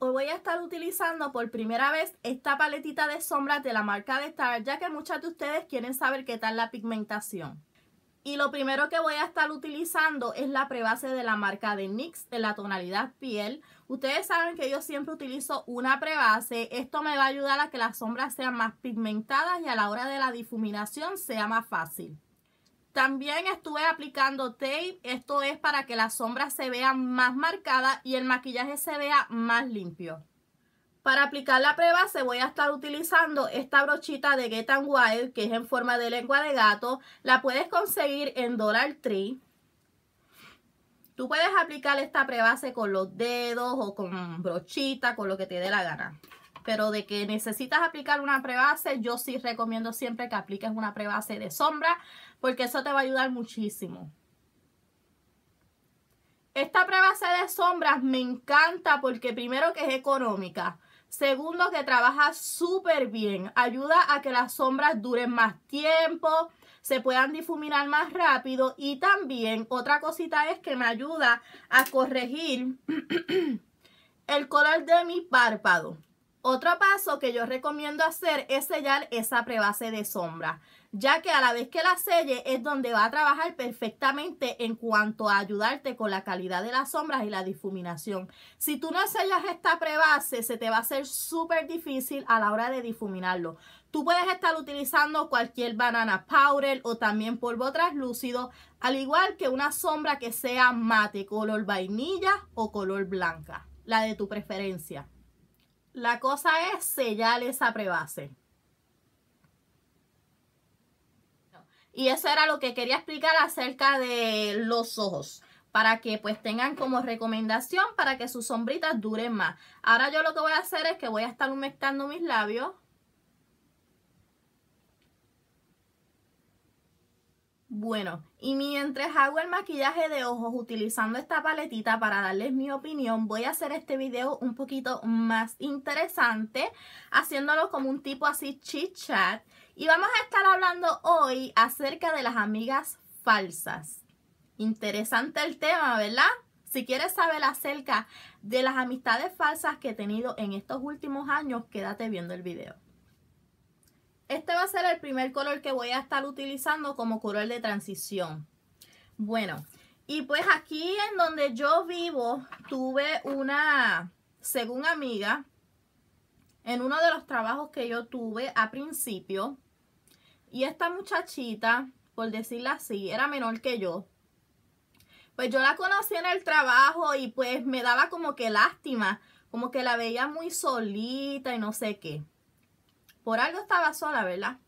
Hoy voy a estar utilizando por primera vez esta paletita de sombras de la marca de Star, ya que muchas de ustedes quieren saber qué tal la pigmentación. Y lo primero que voy a estar utilizando es la prebase de la marca de NYX de la tonalidad piel. Ustedes saben que yo siempre utilizo una prebase. Esto me va a ayudar a que las sombras sean más pigmentadas y a la hora de la difuminación sea más fácil. También estuve aplicando tape, esto es para que las sombras se vean más marcadas y el maquillaje se vea más limpio. Para aplicar la prebase voy a estar utilizando esta brochita de Get and Wild que es en forma de lengua de gato. La puedes conseguir en Dollar Tree. Tú puedes aplicar esta prebase con los dedos o con brochita, con lo que te dé la gana. Pero de que necesitas aplicar una prebase, yo sí recomiendo siempre que apliques una prebase de sombra porque eso te va a ayudar muchísimo. Esta prebase de sombras me encanta porque primero que es económica, segundo que trabaja súper bien, ayuda a que las sombras duren más tiempo, se puedan difuminar más rápido y también otra cosita es que me ayuda a corregir el color de mi párpado. Otro paso que yo recomiendo hacer es sellar esa prebase de sombras ya que a la vez que la selle es donde va a trabajar perfectamente en cuanto a ayudarte con la calidad de las sombras y la difuminación. Si tú no sellas esta prebase, se te va a hacer súper difícil a la hora de difuminarlo. Tú puedes estar utilizando cualquier banana powder o también polvo translúcido, al igual que una sombra que sea mate, color vainilla o color blanca, la de tu preferencia. La cosa es sellar esa prebase. Y eso era lo que quería explicar acerca de los ojos. Para que pues tengan como recomendación para que sus sombritas duren más. Ahora yo lo que voy a hacer es que voy a estar humectando mis labios. Bueno, y mientras hago el maquillaje de ojos utilizando esta paletita para darles mi opinión, voy a hacer este video un poquito más interesante, haciéndolo como un tipo así chit chat y vamos a estar hablando hoy acerca de las amigas falsas. Interesante el tema, ¿verdad? Si quieres saber acerca de las amistades falsas que he tenido en estos últimos años, quédate viendo el video. Este va a ser el primer color que voy a estar utilizando como color de transición. Bueno, y pues aquí en donde yo vivo, tuve una, según amiga, en uno de los trabajos que yo tuve a principio, y esta muchachita, por decirla así, era menor que yo. Pues yo la conocí en el trabajo y pues me daba como que lástima, como que la veía muy solita y no sé qué. Por algo estaba sola, ¿verdad?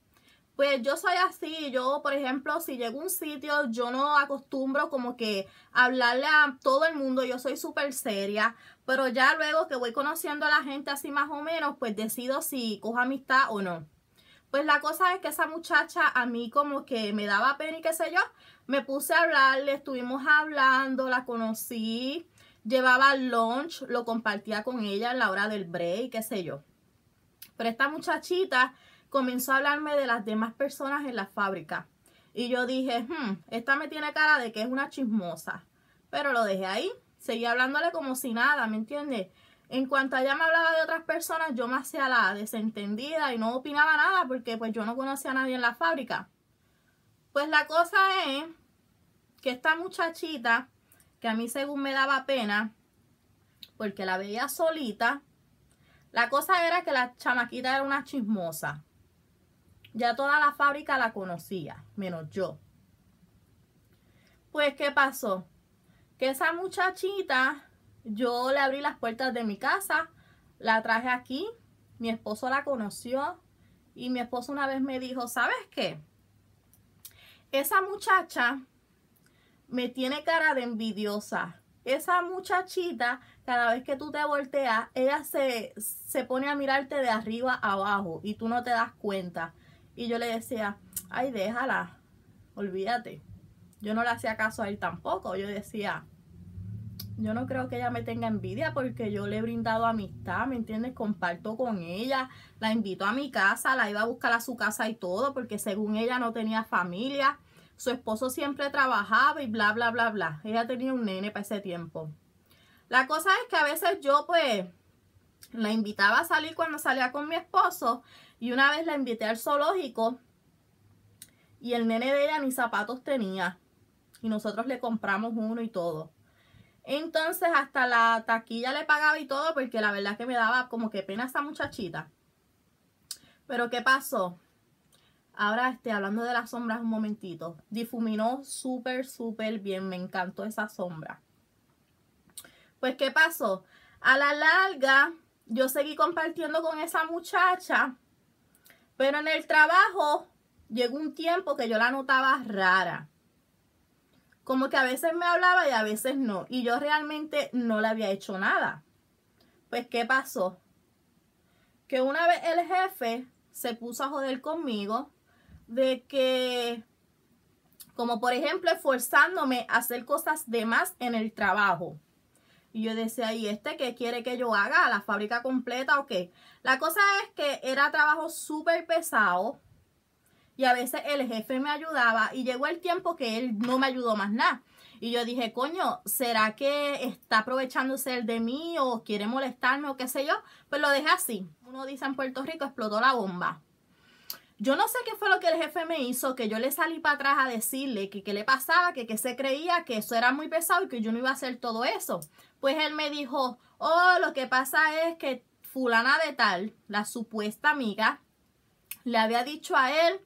Pues yo soy así, yo por ejemplo, si llego a un sitio, yo no acostumbro como que hablarle a todo el mundo, yo soy súper seria, pero ya luego que voy conociendo a la gente así más o menos, pues decido si cojo amistad o no. Pues la cosa es que esa muchacha a mí como que me daba pena y qué sé yo, me puse a hablarle, estuvimos hablando, la conocí, llevaba lunch, lo compartía con ella en la hora del break, qué sé yo. Pero esta muchachita comenzó a hablarme de las demás personas en la fábrica. Y yo dije, hmm, esta me tiene cara de que es una chismosa. Pero lo dejé ahí, seguí hablándole como si nada, ¿me entiendes? En cuanto ella me hablaba de otras personas, yo me hacía la desentendida y no opinaba nada porque pues yo no conocía a nadie en la fábrica. Pues la cosa es que esta muchachita, que a mí según me daba pena, porque la veía solita, la cosa era que la chamaquita era una chismosa. Ya toda la fábrica la conocía, menos yo. Pues, ¿qué pasó? Que esa muchachita yo le abrí las puertas de mi casa, la traje aquí, mi esposo la conoció y mi esposo una vez me dijo, ¿sabes qué? Esa muchacha me tiene cara de envidiosa. Esa muchachita, cada vez que tú te volteas, ella se, pone a mirarte de arriba a abajo y tú no te das cuenta. Y yo le decía, ay, déjala, olvídate. Yo no le hacía caso a él tampoco. Yo decía, yo no creo que ella me tenga envidia porque yo le he brindado amistad, ¿me entiendes? Comparto con ella, la invito a mi casa, la iba a buscar a su casa y todo, porque según ella no tenía familia, su esposo siempre trabajaba y bla, bla, bla, bla. Ella tenía un nene para ese tiempo. La cosa es que a veces yo pues la invitaba a salir cuando salía con mi esposo y una vez la invité al zoológico y el nene de ella ni zapatos tenía y nosotros le compramos uno y todo. Entonces hasta la taquilla le pagaba y todo porque la verdad que me daba como que pena esa muchachita. Pero ¿qué pasó? Ahora este, hablando de las sombras un momentito. Difuminó súper, súper bien. Me encantó esa sombra. Pues ¿qué pasó? A la larga yo seguí compartiendo con esa muchacha. Pero en el trabajo llegó un tiempo que yo la notaba rara como que a veces me hablaba y a veces no. Y yo realmente no le había hecho nada. Pues, ¿qué pasó? Que una vez el jefe se puso a joder conmigo de que, como por ejemplo, esforzándome a hacer cosas de más en el trabajo. Y yo decía, ¿y este qué quiere que yo haga? ¿La fábrica completa o qué? La cosa es que era trabajo súper pesado y a veces el jefe me ayudaba y llegó el tiempo que él no me ayudó más nada. Y yo dije, coño, ¿será que está aprovechándose el de mí o quiere molestarme o qué sé yo? Pues lo dejé así. Uno dice en Puerto Rico, explotó la bomba. Yo no sé qué fue lo que el jefe me hizo, que yo le salí para atrás a decirle que qué le pasaba, que qué se creía, que eso era muy pesado y que yo no iba a hacer todo eso. Pues él me dijo, oh, lo que pasa es que fulana de tal, la supuesta amiga, le había dicho a él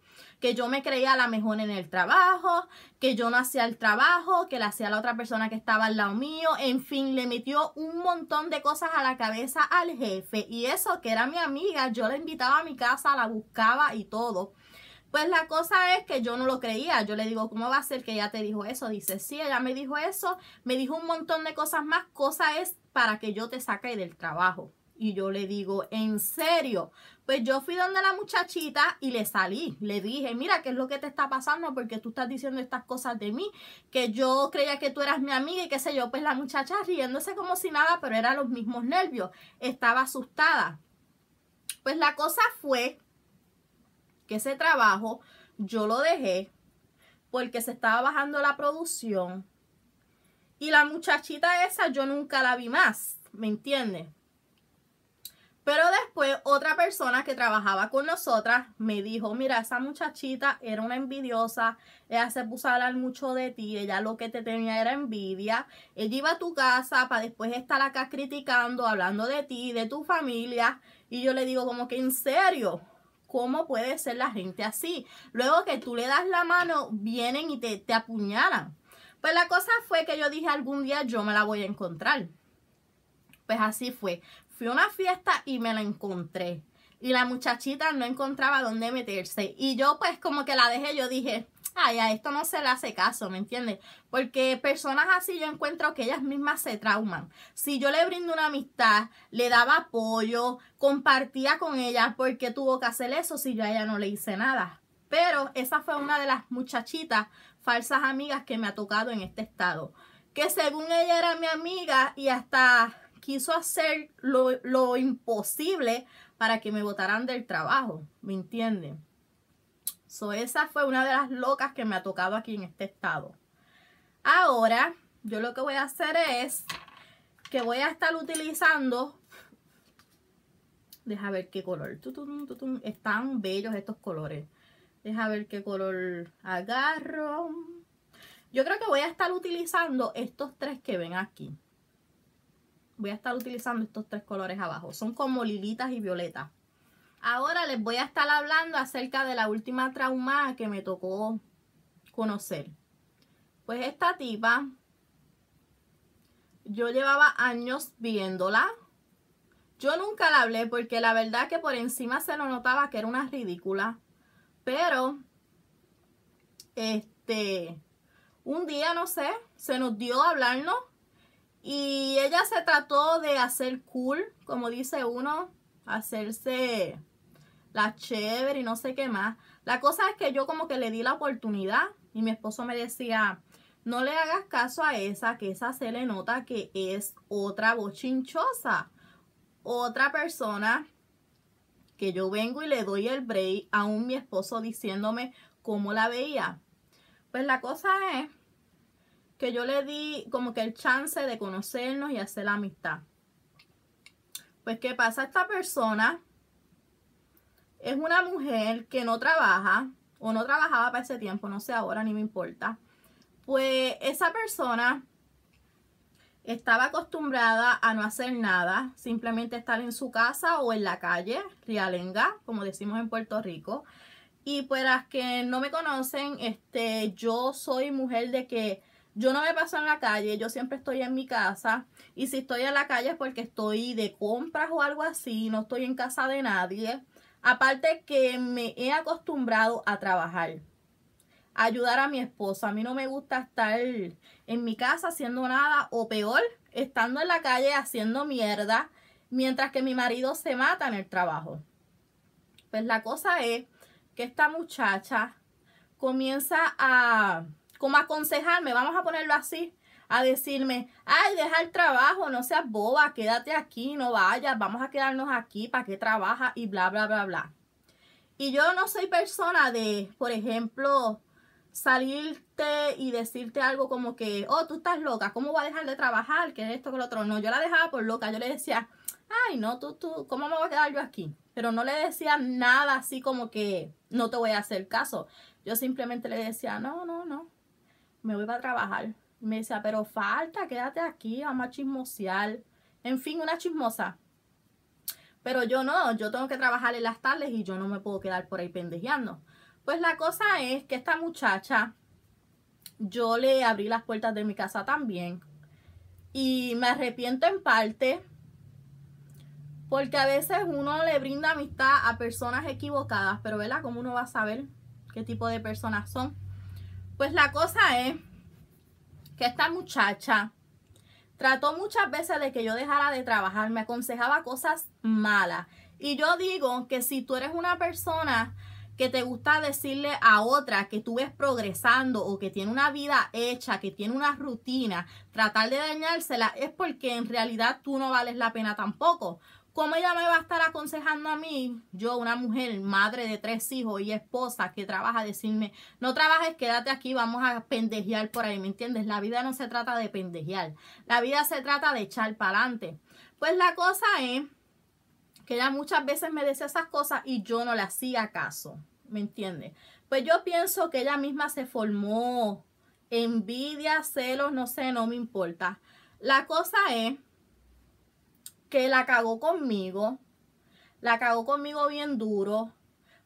que yo me creía la mejor en el trabajo, que yo no hacía el trabajo, que la hacía la otra persona que estaba al lado mío, en fin, le metió un montón de cosas a la cabeza al jefe y eso que era mi amiga, yo la invitaba a mi casa, la buscaba y todo. Pues la cosa es que yo no lo creía. Yo le digo, ¿cómo va a ser que ella te dijo eso? Dice, sí, ella me dijo eso, me dijo un montón de cosas más. Cosa es para que yo te saque del trabajo. Y yo le digo, ¿en serio? Pues yo fui donde la muchachita y le salí, le dije, mira, ¿qué es lo que te está pasando? Porque tú estás diciendo estas cosas de mí, que yo creía que tú eras mi amiga y qué sé yo, pues la muchacha riéndose como si nada, pero eran los mismos nervios, estaba asustada. Pues la cosa fue que ese trabajo yo lo dejé porque se estaba bajando la producción y la muchachita esa yo nunca la vi más, ¿me entiendes? Pero después otra persona que trabajaba con nosotras me dijo, mira, esa muchachita era una envidiosa, ella se puso a hablar mucho de ti, ella lo que te tenía era envidia, ella iba a tu casa para después estar acá criticando, hablando de ti, de tu familia, y yo le digo como que en serio, ¿cómo puede ser la gente así? Luego que tú le das la mano, vienen y te, te apuñalan. Pues la cosa fue que yo dije, algún día yo me la voy a encontrar. Pues así fue. Fui a una fiesta y me la encontré. Y la muchachita no encontraba dónde meterse. Y yo pues como que la dejé, yo dije, ay, a esto no se le hace caso, ¿me entiendes? Porque personas así yo encuentro que ellas mismas se trauman. Si yo le brindo una amistad, le daba apoyo, compartía con ella, porque tuvo que hacer eso si yo a ella no le hice nada? Pero esa fue una de las muchachitas falsas amigas que me ha tocado en este estado. Que según ella era mi amiga y hasta quiso hacer lo, imposible para que me botaran del trabajo, ¿me entienden? So, esa fue una de las locas que me ha tocado aquí en este estado. Ahora, yo lo que voy a hacer es que voy a estar utilizando... Deja ver qué color. están bellos estos colores. Deja ver qué color agarro. Yo creo que voy a estar utilizando estos tres que ven aquí voy a estar utilizando estos tres colores abajo. Son como lilitas y violetas. Ahora les voy a estar hablando acerca de la última trauma que me tocó conocer. Pues esta tipa, yo llevaba años viéndola. Yo nunca la hablé porque la verdad que por encima se lo notaba que era una ridícula. Pero, este, un día, no sé, se nos dio a hablarnos y ella se trató de hacer cool, como dice uno, hacerse la chévere y no sé qué más. La cosa es que yo como que le di la oportunidad y mi esposo me decía, no le hagas caso a esa, que esa se le nota que es otra bochinchosa, otra persona que yo vengo y le doy el break, a un mi esposo diciéndome cómo la veía. Pues la cosa es que yo le di como que el chance de conocernos y hacer la amistad. Pues, ¿qué pasa? Esta persona es una mujer que no trabaja o no trabajaba para ese tiempo, no sé ahora, ni me importa. Pues esa persona estaba acostumbrada a no hacer nada, simplemente estar en su casa o en la calle, rialenga, como decimos en Puerto Rico. Y para pues, las que no me conocen, este, yo soy mujer de que yo no me paso en la calle, yo siempre estoy en mi casa. Y si estoy en la calle es porque estoy de compras o algo así, no estoy en casa de nadie. Aparte que me he acostumbrado a trabajar, a ayudar a mi esposa. A mí no me gusta estar en mi casa haciendo nada o peor, estando en la calle haciendo mierda mientras que mi marido se mata en el trabajo. Pues la cosa es que esta muchacha comienza a como aconsejarme, vamos a ponerlo así, a decirme, ay, deja el trabajo, no seas boba, quédate aquí, no vayas, vamos a quedarnos aquí, ¿para qué trabajas? Y bla, bla, bla, bla. Y yo no soy persona de, por ejemplo, salirte y decirte algo como que, oh, tú estás loca, ¿cómo voy a dejar de trabajar? Que esto, que lo otro. No, yo la dejaba por loca, yo le decía, ay, no, tú, tú, ¿cómo me voy a quedar yo aquí? Pero no le decía nada así como que no te voy a hacer caso. Yo simplemente le decía, no, no, no, me voy para trabajar. Me decía, pero falta, quédate aquí, vamos a chismosear. En fin, una chismosa. Pero yo no, yo tengo que trabajar en las tardes y yo no me puedo quedar por ahí pendejeando. Pues la cosa es que esta muchacha, yo le abrí las puertas de mi casa también. Y me arrepiento en parte porque a veces uno le brinda amistad a personas equivocadas, pero ¿verdad? como uno va a saber qué tipo de personas son? Pues la cosa es que esta muchacha trató muchas veces de que yo dejara de trabajar, me aconsejaba cosas malas. Y yo digo que si tú eres una persona que te gusta decirle a otra que tú ves progresando o que tiene una vida hecha, que tiene una rutina, tratar de dañársela es porque en realidad tú no vales la pena tampoco. ¿Cómo ella me va a estar aconsejando a mí, yo, una mujer, madre de tres hijos y esposa que trabaja, decirme, no trabajes, quédate aquí, vamos a pendejear por ahí, ¿me entiendes? La vida no se trata de pendejear, la vida se trata de echar para adelante. Pues la cosa es que ella muchas veces me decía esas cosas y yo no le hacía caso, ¿me entiendes? Pues yo pienso que ella misma se formó envidia, celos, no sé, no me importa. La cosa es que la cagó conmigo, la cagó conmigo bien duro,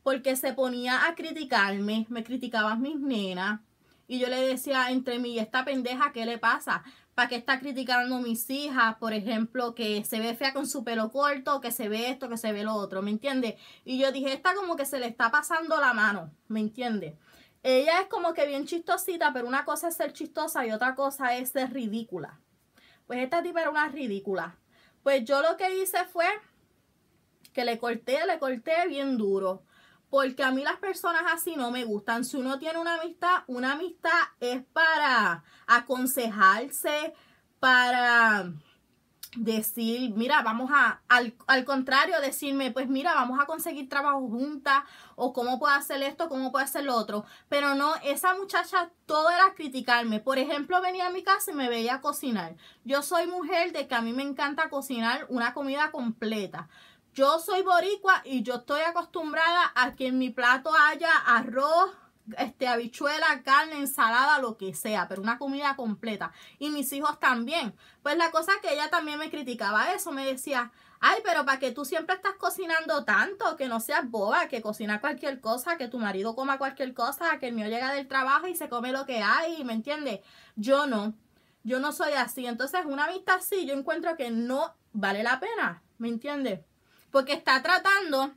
porque se ponía a criticarme, me criticaban mis nenas, y yo le decía entre mí, esta pendeja, ¿qué le pasa? ¿Para qué está criticando a mis hijas? Por ejemplo, que se ve fea con su pelo corto, que se ve esto, que se ve lo otro, ¿me entiende? Y yo dije, esta como que se le está pasando la mano, ¿me entiende? Ella es como que bien chistosita, pero una cosa es ser chistosa y otra cosa es ser ridícula. Pues esta tipa era una ridícula. Pues yo lo que hice fue que le corté, le corté bien duro. Porque a mí las personas así no me gustan. Si uno tiene una amistad, una amistad es para aconsejarse, para decir, mira, vamos a, al, contrario, decirme, pues mira, vamos a conseguir trabajo juntas, o cómo puedo hacer esto, cómo puedo hacer lo otro. Pero no, esa muchacha todo era criticarme. Por ejemplo, venía a mi casa y me veía cocinar. Yo soy mujer de que a mí me encanta cocinar una comida completa. Yo soy boricua y yo estoy acostumbrada a que en mi plato haya arroz, este, habichuela, carne, ensalada, lo que sea, pero una comida completa. Y mis hijos también. Pues la cosa que ella también me criticaba eso, me decía, ay, pero para que tú siempre estás cocinando tanto, que no seas boba, que cocina cualquier cosa, que tu marido coma cualquier cosa, que el mío llega del trabajo y se come lo que hay, ¿me entiendes? Yo no, yo no soy así. Entonces, una vista así, yo encuentro que no vale la pena, ¿me entiendes? Porque está tratando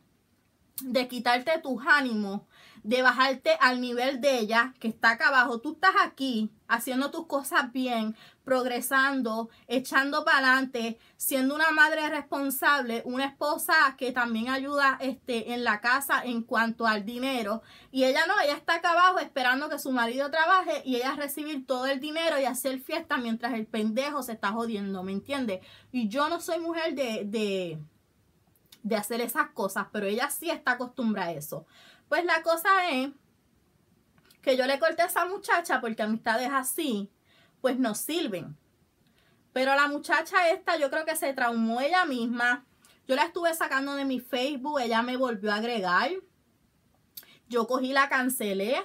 de quitarte tus ánimos de bajarte al nivel de ella, que está acá abajo. Tú estás aquí haciendo tus cosas bien, progresando, echando para adelante, siendo una madre responsable, una esposa que también ayuda este, en la casa en cuanto al dinero. Y ella no, ella está acá abajo esperando que su marido trabaje y ella recibir todo el dinero y hacer fiesta mientras el pendejo se está jodiendo, ¿me entiendes? Y yo no soy mujer de, de, de hacer esas cosas, pero ella sí está acostumbrada a eso. Pues la cosa es que yo le corté a esa muchacha porque amistades así, pues no sirven. Pero la muchacha esta yo creo que se traumó ella misma. Yo la estuve sacando de mi Facebook, ella me volvió a agregar. Yo cogí, la cancelé,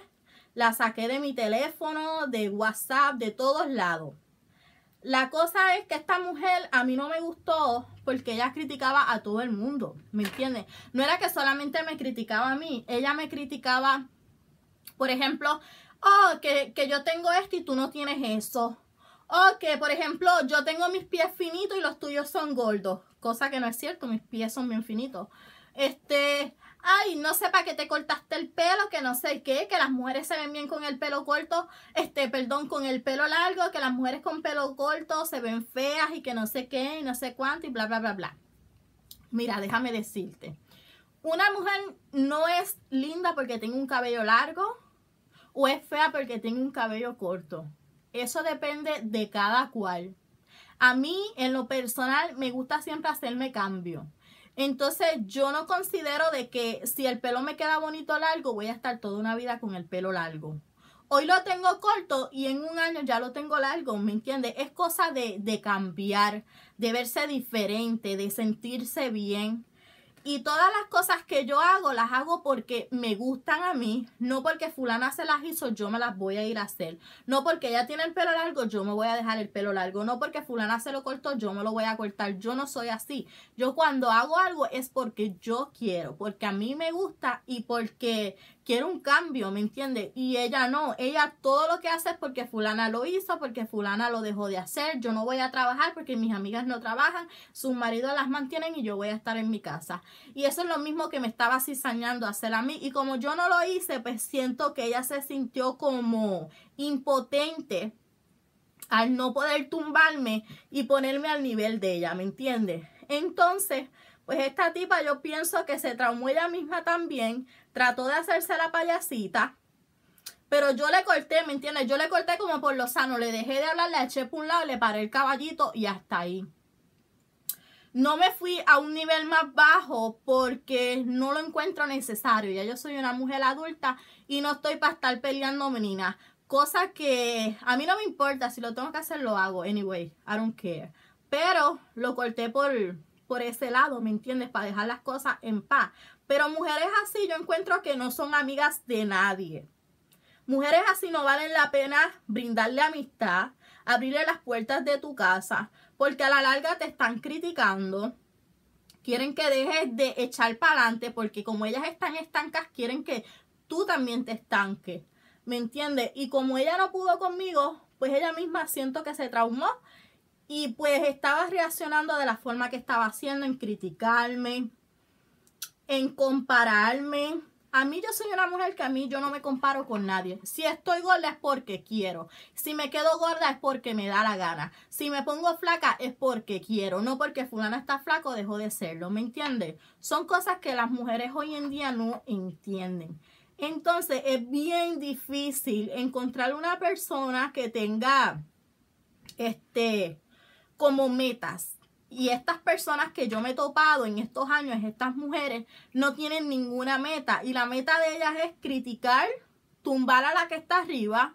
la saqué de mi teléfono, de WhatsApp, de todos lados. La cosa es que esta mujer a mí no me gustó porque ella criticaba a todo el mundo, ¿me entiendes? No era que solamente me criticaba a mí, ella me criticaba, por ejemplo, oh, que, yo tengo esto y tú no tienes eso. oh, que, por ejemplo, yo tengo mis pies finitos y los tuyos son gordos, cosa que no es cierto, mis pies son bien finitos. Este, ay, no sé para qué te cortaste el pelo, que no sé qué, que las mujeres se ven bien con el pelo corto, este, perdón, con el pelo largo, que las mujeres con pelo corto se ven feas y que no sé qué, y no sé cuánto, y bla, bla, bla, bla. Mira, déjame decirte, una mujer no es linda porque tiene un cabello largo o es fea porque tiene un cabello corto. Eso depende de cada cual. A mí, en lo personal, me gusta siempre hacerme cambio. Entonces yo no considero de que si el pelo me queda bonito largo, voy a estar toda una vida con el pelo largo. Hoy lo tengo corto y en un año ya lo tengo largo, ¿me entiendes? Es cosa de, de cambiar, de verse diferente, de sentirse bien. Y todas las cosas que yo hago las hago porque me gustan a mí, no porque fulana se las hizo, yo me las voy a ir a hacer. No porque ella tiene el pelo largo, yo me voy a dejar el pelo largo. No porque fulana se lo cortó, yo me lo voy a cortar. Yo no soy así. Yo cuando hago algo es porque yo quiero, porque a mí me gusta y porque quiero un cambio, ¿me entiendes? Y ella no, ella todo lo que hace es porque fulana lo hizo, porque fulana lo dejó de hacer, yo no voy a trabajar porque mis amigas no trabajan, sus maridos las mantienen y yo voy a estar en mi casa. Y eso es lo mismo que me estaba a hacer a mí. Y como yo no lo hice, pues siento que ella se sintió como impotente al no poder tumbarme y ponerme al nivel de ella, ¿me entiendes? Entonces, pues esta tipa yo pienso que se traumó ella misma también trató de hacerse la payasita, pero yo le corté, ¿me entiendes? Yo le corté como por lo sano, le dejé de hablar, le eché por un lado, le paré el caballito y hasta ahí. No me fui a un nivel más bajo porque no lo encuentro necesario. Ya yo soy una mujer adulta y no estoy para estar peleando meninas. Cosa que a mí no me importa, si lo tengo que hacer lo hago. Anyway, I don't care. Pero lo corté por, por ese lado, ¿me entiendes? Para dejar las cosas en paz. Pero mujeres así yo encuentro que no son amigas de nadie. Mujeres así no valen la pena brindarle amistad, abrirle las puertas de tu casa, porque a la larga te están criticando. Quieren que dejes de echar para adelante porque como ellas están estancas, quieren que tú también te estanques. ¿Me entiendes? Y como ella no pudo conmigo, pues ella misma siento que se traumó y pues estaba reaccionando de la forma que estaba haciendo en criticarme, en compararme. A mí yo soy una mujer que a mí yo no me comparo con nadie. Si estoy gorda es porque quiero. Si me quedo gorda es porque me da la gana. Si me pongo flaca es porque quiero. No porque fulana está flaco dejó de serlo. ¿Me entiendes? Son cosas que las mujeres hoy en día no entienden. Entonces es bien difícil encontrar una persona que tenga este como metas y estas personas que yo me he topado en estos años, estas mujeres, no tienen ninguna meta. Y la meta de ellas es criticar, tumbar a la que está arriba.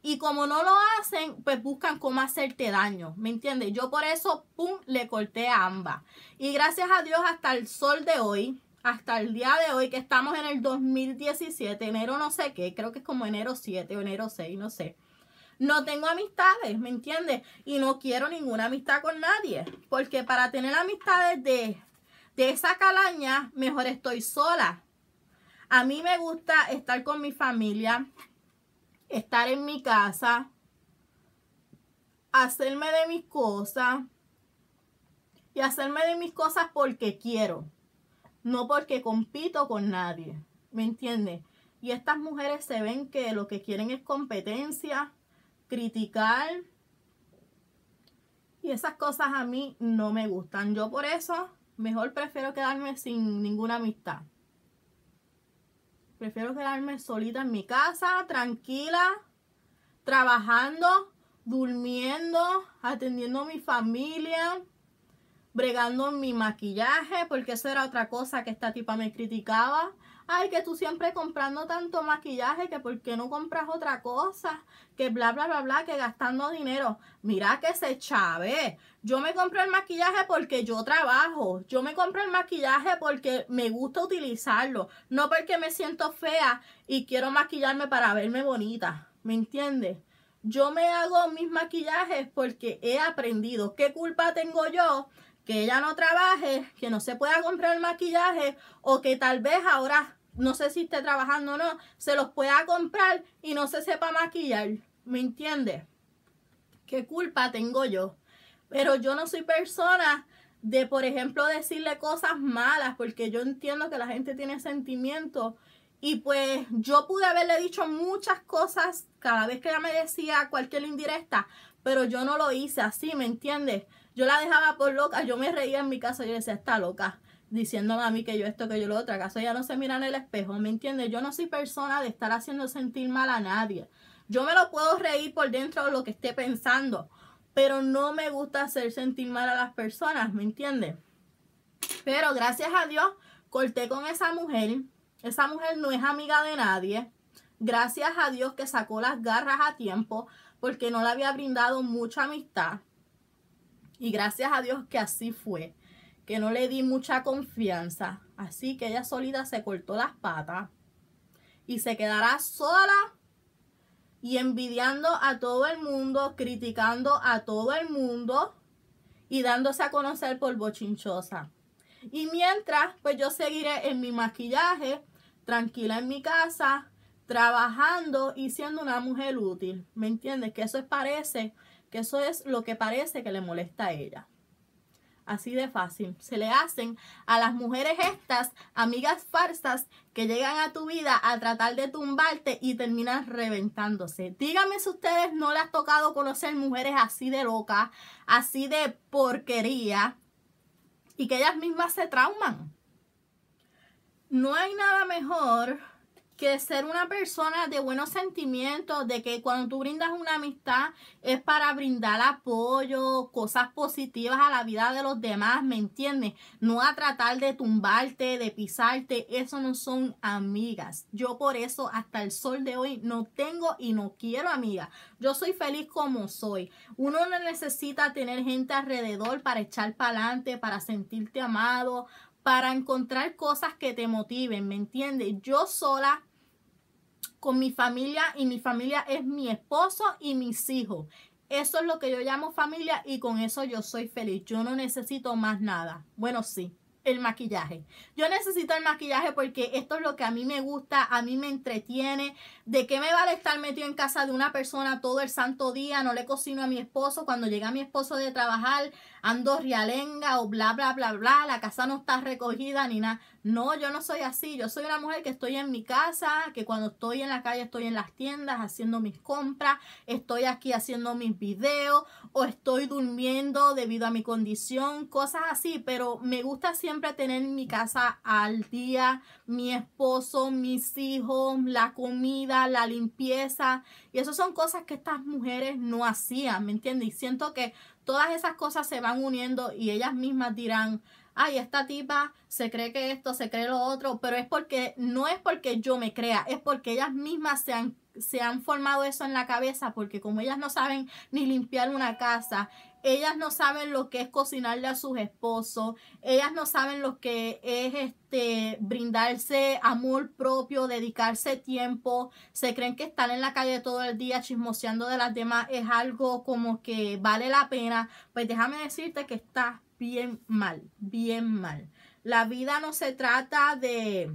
Y como no lo hacen, pues buscan cómo hacerte daño. ¿Me entiendes? Yo por eso, pum, le corté a ambas. Y gracias a Dios, hasta el sol de hoy, hasta el día de hoy, que estamos en el 2017, enero no sé qué, creo que es como enero 7 o enero 6, no sé no tengo amistades, ¿me entiendes? Y no quiero ninguna amistad con nadie. Porque para tener amistades de, esa calaña, mejor estoy sola. A mí me gusta estar con mi familia, estar en mi casa, hacerme de mis cosas y hacerme de mis cosas porque quiero, no porque compito con nadie, ¿me entiendes? Y estas mujeres se ven que lo que quieren es competencia, criticar. Y esas cosas a mí no me gustan. Yo por eso mejor prefiero quedarme sin ninguna amistad. Prefiero quedarme solita en mi casa, tranquila, trabajando, durmiendo, atendiendo a mi familia, bregando en mi maquillaje, porque eso era otra cosa que esta tipa me criticaba ay, que tú siempre comprando tanto maquillaje, que por qué no compras otra cosa, que bla, bla, bla, bla, que gastando dinero. Mira que se chave. Yo me compro el maquillaje porque yo trabajo. Yo me compro el maquillaje porque me gusta utilizarlo, no porque me siento fea y quiero maquillarme para verme bonita. ¿Me entiendes? Yo me hago mis maquillajes porque he aprendido. ¿Qué culpa tengo yo que ella no trabaje, que no se pueda comprar el maquillaje o que tal vez ahora no sé si esté trabajando o no, se los pueda comprar y no se sepa maquillar. ¿Me entiendes? ¿Qué culpa tengo yo? Pero yo no soy persona de, por ejemplo, decirle cosas malas, porque yo entiendo que la gente tiene sentimientos. Y pues yo pude haberle dicho muchas cosas cada vez que ella me decía cualquier indirecta, pero yo no lo hice así, ¿me entiendes? Yo la dejaba por loca, yo me reía en mi casa, yo decía, está loca diciéndome a mí que yo esto, que yo lo otro, acaso ella no se mira en el espejo, ¿me entiende Yo no soy persona de estar haciendo sentir mal a nadie. Yo me lo puedo reír por dentro de lo que esté pensando, pero no me gusta hacer sentir mal a las personas, ¿me entiendes? Pero gracias a Dios corté con esa mujer. Esa mujer no es amiga de nadie. Gracias a Dios que sacó las garras a tiempo porque no le había brindado mucha amistad. Y gracias a Dios que así fue que no le di mucha confianza. Así que ella solita se cortó las patas y se quedará sola y envidiando a todo el mundo, criticando a todo el mundo y dándose a conocer por bochinchosa. Y mientras, pues yo seguiré en mi maquillaje, tranquila en mi casa, trabajando y siendo una mujer útil. ¿Me entiendes? Que eso es, parece, que eso es lo que parece que le molesta a ella. Así de fácil. Se le hacen a las mujeres estas, amigas farsas, que llegan a tu vida a tratar de tumbarte y terminan reventándose. Díganme si ustedes no les ha tocado conocer mujeres así de locas, así de porquería, y que ellas mismas se trauman. No hay nada mejor que ser una persona de buenos sentimientos, de que cuando tú brindas una amistad es para brindar apoyo, cosas positivas a la vida de los demás, ¿me entiendes? No a tratar de tumbarte, de pisarte, eso no son amigas. Yo por eso hasta el sol de hoy no tengo y no quiero amigas. Yo soy feliz como soy. Uno no necesita tener gente alrededor para echar para adelante, para sentirte amado, para encontrar cosas que te motiven, ¿me entiendes? Yo sola con mi familia y mi familia es mi esposo y mis hijos. Eso es lo que yo llamo familia y con eso yo soy feliz. Yo no necesito más nada. Bueno, sí, el maquillaje. Yo necesito el maquillaje porque esto es lo que a mí me gusta, a mí me entretiene. ¿De qué me vale estar metido en casa de una persona todo el santo día? No le cocino a mi esposo. Cuando llega mi esposo de trabajar, ando rialenga o bla, bla, bla, bla, la casa no está recogida ni nada. No, yo no soy así. Yo soy una mujer que estoy en mi casa, que cuando estoy en la calle estoy en las tiendas haciendo mis compras, estoy aquí haciendo mis videos o estoy durmiendo debido a mi condición, cosas así. Pero me gusta siempre tener mi casa al día, mi esposo, mis hijos, la comida, la limpieza. Y eso son cosas que estas mujeres no hacían, ¿me entiendes? Y siento que todas esas cosas se van uniendo y ellas mismas dirán, ay, esta tipa se cree que esto, se cree lo otro, pero es porque no es porque yo me crea, es porque ellas mismas se han se han formado eso en la cabeza porque como ellas no saben ni limpiar una casa, ellas no saben lo que es cocinarle a sus esposos, ellas no saben lo que es este brindarse amor propio, dedicarse tiempo, se creen que estar en la calle todo el día chismoseando de las demás es algo como que vale la pena, pues déjame decirte que está bien mal, bien mal. La vida no se trata de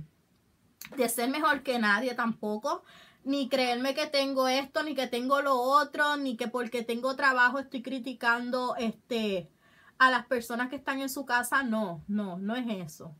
de ser mejor que nadie tampoco ni creerme que tengo esto, ni que tengo lo otro, ni que porque tengo trabajo estoy criticando este, a las personas que están en su casa. No, no, no es eso.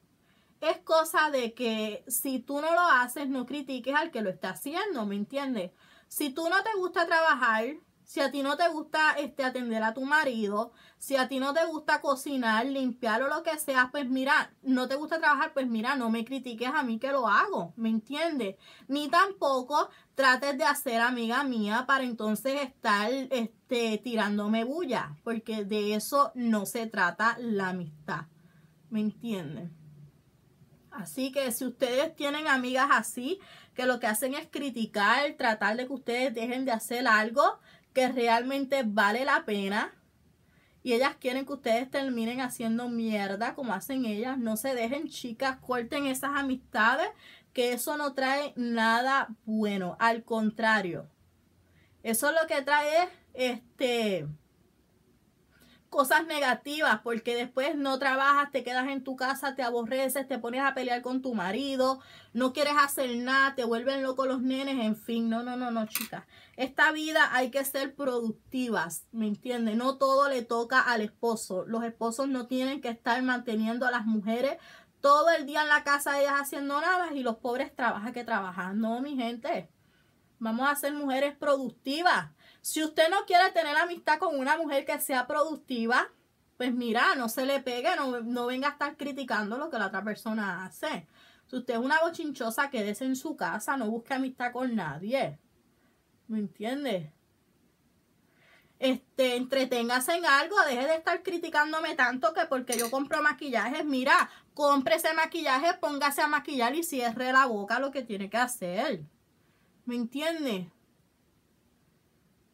Es cosa de que si tú no lo haces, no critiques al que lo está haciendo, ¿me entiendes? Si tú no te gusta trabajar, si a ti no te gusta este, atender a tu marido, si a ti no te gusta cocinar, limpiar o lo que sea, pues mira, no te gusta trabajar, pues mira, no me critiques a mí que lo hago, ¿me entiendes? Ni tampoco trates de hacer amiga mía para entonces estar este, tirándome bulla, porque de eso no se trata la amistad, ¿me entiendes? Así que si ustedes tienen amigas así, que lo que hacen es criticar, tratar de que ustedes dejen de hacer algo, que realmente vale la pena. Y ellas quieren que ustedes terminen haciendo mierda como hacen ellas. No se dejen, chicas, corten esas amistades, que eso no trae nada bueno. Al contrario, eso lo que trae es este cosas negativas, porque después no trabajas, te quedas en tu casa, te aborreces, te pones a pelear con tu marido, no quieres hacer nada, te vuelven locos los nenes, en fin, no, no, no, no, chicas. Esta vida hay que ser productivas, ¿me entiendes? No todo le toca al esposo. Los esposos no tienen que estar manteniendo a las mujeres todo el día en la casa ellas haciendo nada y los pobres trabajan que trabajan. No, mi gente. Vamos a ser mujeres productivas. Si usted no quiere tener amistad con una mujer que sea productiva, pues mira, no se le pegue, no, venga a estar criticando lo que la otra persona hace. Si usted es una bochinchosa, quédese en su casa, no busque amistad con nadie. ¿Me entiende? Este, entreténgase en algo, deje de estar criticándome tanto que porque yo compro maquillajes, mira, ese maquillaje, póngase a maquillar y cierre la boca lo que tiene que hacer. ¿Me entiende?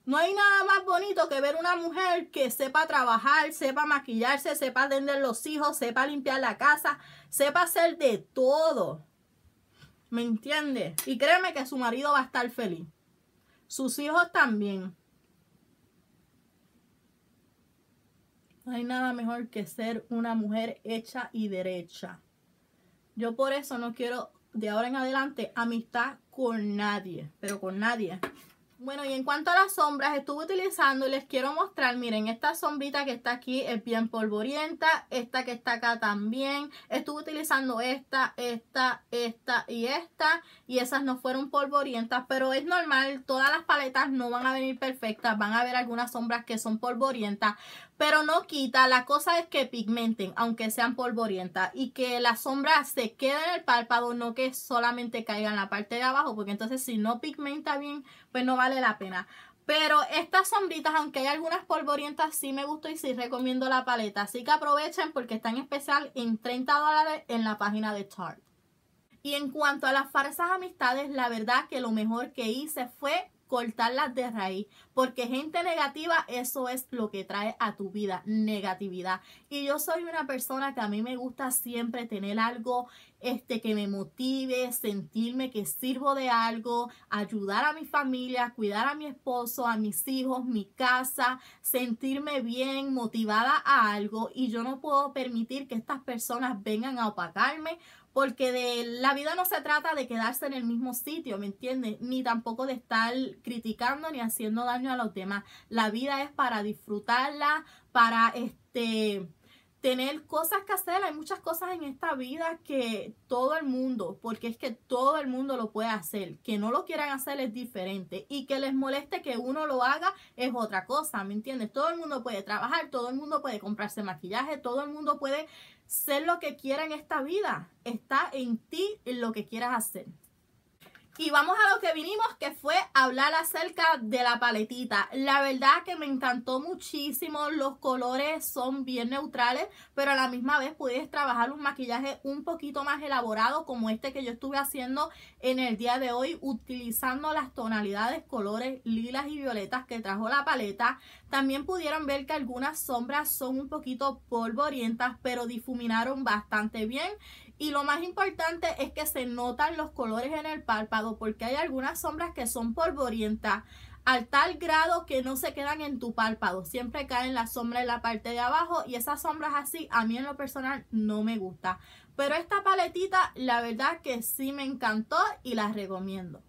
No hay nada más bonito que ver una mujer que sepa trabajar, sepa maquillarse, sepa atender los hijos, sepa limpiar la casa, sepa hacer de todo. ¿Me entiende? Y créeme que su marido va a estar feliz. Sus hijos también. No hay nada mejor que ser una mujer hecha y derecha. Yo por eso no quiero de ahora en adelante amistad con nadie, pero con nadie. Bueno, y en cuanto a las sombras, estuve utilizando y les quiero mostrar, miren, esta sombrita que está aquí es bien polvorienta, esta que está acá también, estuve utilizando esta, esta, esta y esta, y esas no fueron polvorientas, pero es normal, todas las paletas no van a venir perfectas, van a haber algunas sombras que son polvorientas, pero no quita, la cosa es que pigmenten, aunque sean polvorientas, y que la sombra se quede en el párpado, no que solamente caiga en la parte de abajo, porque entonces si no pigmenta bien, pues no vale la pena. Pero estas sombritas, aunque hay algunas polvorientas, sí me gustó y sí recomiendo la paleta. Así que aprovechen porque está en especial en 30 dólares en la página de Tarte. Y en cuanto a las falsas amistades, la verdad que lo mejor que hice fue cortarlas de raíz, porque gente negativa, eso es lo que trae a tu vida, negatividad. Y yo soy una persona que a mí me gusta siempre tener algo este, que me motive, sentirme que sirvo de algo, ayudar a mi familia, cuidar a mi esposo, a mis hijos, mi casa, sentirme bien, motivada a algo. Y yo no puedo permitir que estas personas vengan a opacarme porque de la vida no se trata de quedarse en el mismo sitio, ¿me entiendes? Ni tampoco de estar criticando ni haciendo daño a los demás. La vida es para disfrutarla, para este tener cosas que hacer. Hay muchas cosas en esta vida que todo el mundo, porque es que todo el mundo lo puede hacer. Que no lo quieran hacer es diferente. Y que les moleste que uno lo haga es otra cosa, ¿me entiendes? Todo el mundo puede trabajar, todo el mundo puede comprarse maquillaje, todo el mundo puede ser lo que quiera en esta vida. Está en ti lo que quieras hacer. Y vamos a lo que vinimos, que fue hablar acerca de la paletita. La verdad que me encantó muchísimo, los colores son bien neutrales, pero a la misma vez puedes trabajar un maquillaje un poquito más elaborado como este que yo estuve haciendo en el día de hoy, utilizando las tonalidades, colores lilas y violetas que trajo la paleta. También pudieron ver que algunas sombras son un poquito polvorientas, pero difuminaron bastante bien y lo más importante es que se notan los colores en el párpado porque hay algunas sombras que son polvorientas al tal grado que no se quedan en tu párpado. Siempre caen la sombra en la parte de abajo y esas sombras así a mí en lo personal no me gusta. Pero esta paletita la verdad que sí me encantó y la recomiendo.